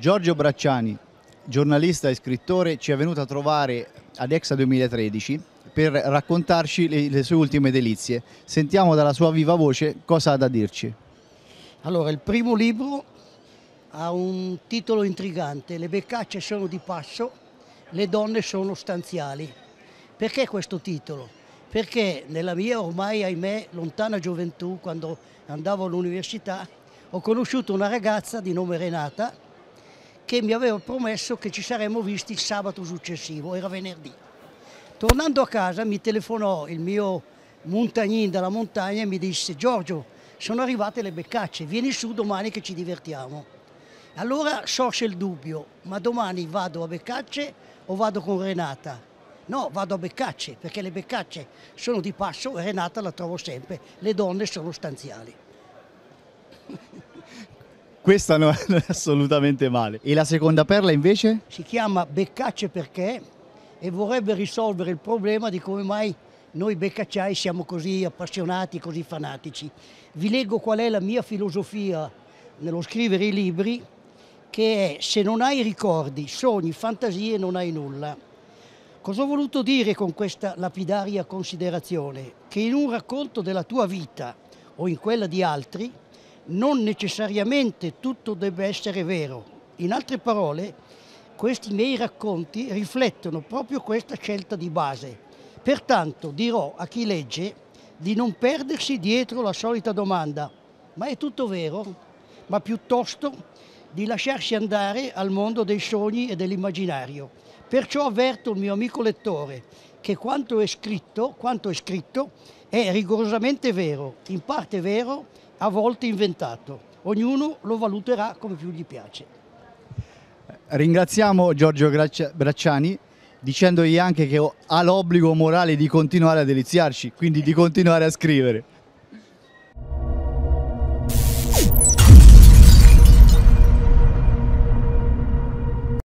Giorgio Bracciani, giornalista e scrittore, ci è venuto a trovare ad Exa 2013 per raccontarci le, le sue ultime delizie. Sentiamo dalla sua viva voce cosa ha da dirci. Allora, il primo libro ha un titolo intrigante, Le beccacce sono di passo, le donne sono stanziali. Perché questo titolo? perché nella mia ormai, ahimè, lontana gioventù, quando andavo all'università, ho conosciuto una ragazza di nome Renata che mi aveva promesso che ci saremmo visti il sabato successivo, era venerdì. Tornando a casa mi telefonò il mio montagnin dalla montagna e mi disse Giorgio, sono arrivate le beccacce, vieni su domani che ci divertiamo. Allora sorse il dubbio, ma domani vado a beccacce o vado con Renata? No, vado a beccacce, perché le beccacce sono di passo e Renata la trovo sempre, le donne sono stanziali. Questa non è assolutamente male. E la seconda perla invece? Si chiama Beccacce perché e vorrebbe risolvere il problema di come mai noi beccacciai siamo così appassionati, così fanatici. Vi leggo qual è la mia filosofia nello scrivere i libri, che è se non hai ricordi, sogni, fantasie, non hai nulla. Cosa ho voluto dire con questa lapidaria considerazione? Che in un racconto della tua vita o in quella di altri, non necessariamente tutto debba essere vero. In altre parole, questi miei racconti riflettono proprio questa scelta di base. Pertanto dirò a chi legge di non perdersi dietro la solita domanda, ma è tutto vero? Ma piuttosto di lasciarsi andare al mondo dei sogni e dell'immaginario Perciò avverto il mio amico lettore che quanto è scritto, quanto è, scritto è rigorosamente vero, in parte vero, a volte inventato. Ognuno lo valuterà come più gli piace. Ringraziamo Giorgio Bracciani dicendogli anche che ha l'obbligo morale di continuare a deliziarci, quindi di continuare a scrivere.